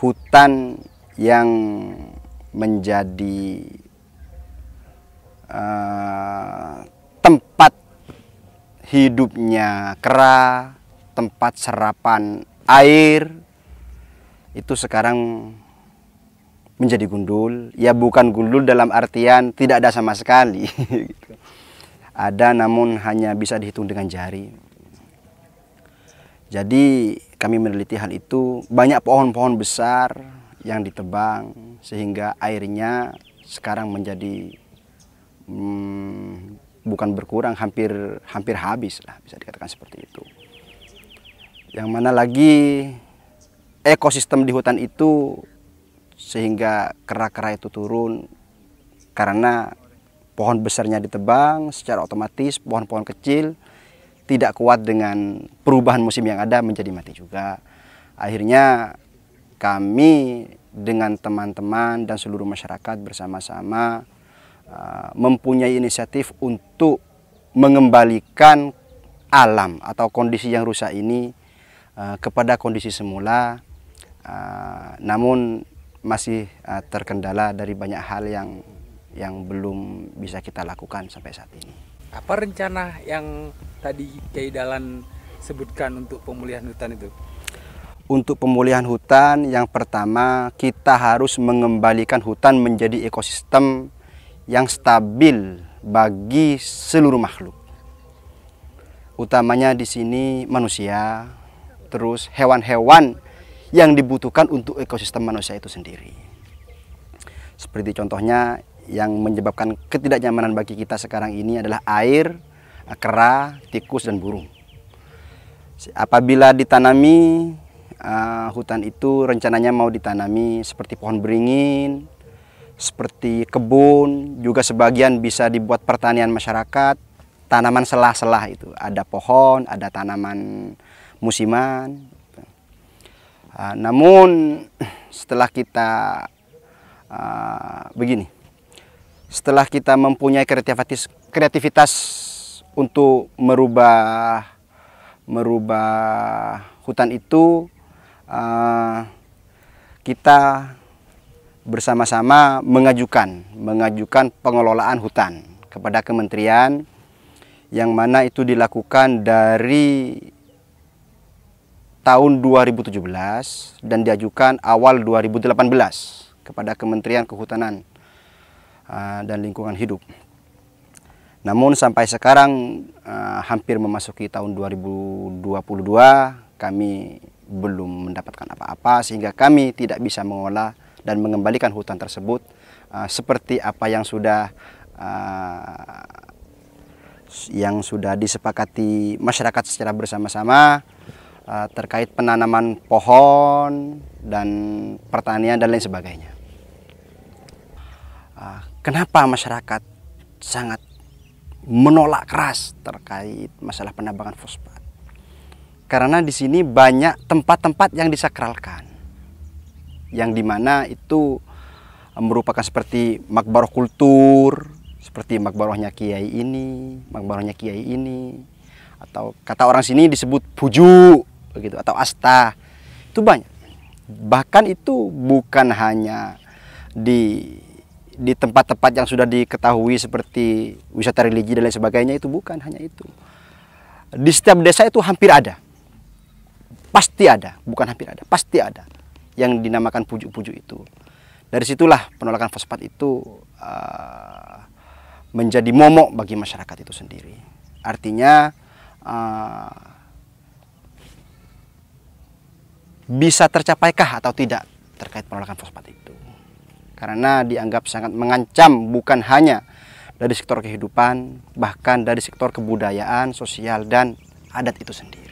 hutan yang menjadi uh, tempat hidupnya kera, tempat serapan air itu sekarang menjadi gundul. Ya bukan gundul dalam artian tidak ada sama sekali. ada namun hanya bisa dihitung dengan jari. Jadi kami meneliti hal itu, banyak pohon-pohon besar yang ditebang sehingga airnya sekarang menjadi hmm, bukan berkurang hampir hampir habis lah bisa dikatakan seperti itu. Yang mana lagi ekosistem di hutan itu sehingga kera-kera itu turun karena pohon besarnya ditebang secara otomatis pohon-pohon kecil tidak kuat dengan perubahan musim yang ada menjadi mati juga. Akhirnya kami dengan teman-teman dan seluruh masyarakat bersama-sama uh, mempunyai inisiatif untuk mengembalikan alam atau kondisi yang rusak ini uh, kepada kondisi semula uh, namun masih uh, terkendala dari banyak hal yang yang belum bisa kita lakukan sampai saat ini. Apa rencana yang tadi Kiai Dalan sebutkan untuk pemulihan hutan itu? Untuk pemulihan hutan yang pertama kita harus mengembalikan hutan menjadi ekosistem yang stabil bagi seluruh makhluk. Utamanya di sini manusia, terus hewan-hewan yang dibutuhkan untuk ekosistem manusia itu sendiri. Seperti contohnya yang menyebabkan ketidaknyamanan bagi kita sekarang ini adalah air, kera, tikus, dan burung. Apabila ditanami, uh, hutan itu rencananya mau ditanami seperti pohon beringin, seperti kebun, juga sebagian bisa dibuat pertanian masyarakat, tanaman selah-selah itu. Ada pohon, ada tanaman musiman. Uh, namun setelah kita uh, begini, setelah kita mempunyai kreativitas, kreativitas untuk merubah merubah hutan itu uh, kita bersama-sama mengajukan mengajukan pengelolaan hutan kepada kementerian yang mana itu dilakukan dari tahun 2017 dan diajukan awal 2018 kepada Kementerian Kehutanan eh, dan Lingkungan Hidup. Namun sampai sekarang uh, hampir memasuki tahun 2022 kami belum mendapatkan apa-apa sehingga kami tidak bisa mengolah dan mengembalikan hutan tersebut uh, seperti apa yang sudah uh, yang sudah disepakati masyarakat secara bersama-sama uh, terkait penanaman pohon dan pertanian dan lain sebagainya. Uh, kenapa masyarakat sangat menolak keras terkait masalah penambangan fosfat. Karena di sini banyak tempat-tempat yang disakralkan. Yang dimana itu eh, merupakan seperti makbaroh kultur, seperti makbarohnya kiai ini, makbarohnya kiai ini, atau kata orang sini disebut puju, begitu, atau asta. Itu banyak. Bahkan itu bukan hanya di di tempat-tempat yang sudah diketahui seperti wisata religi dan lain sebagainya itu bukan hanya itu. Di setiap desa itu hampir ada. Pasti ada, bukan hampir ada, pasti ada yang dinamakan pujuk-pujuk itu. Dari situlah penolakan fosfat itu uh, menjadi momok bagi masyarakat itu sendiri. Artinya uh, bisa tercapaikah atau tidak terkait penolakan fosfat itu karena dianggap sangat mengancam bukan hanya dari sektor kehidupan, bahkan dari sektor kebudayaan, sosial, dan adat itu sendiri.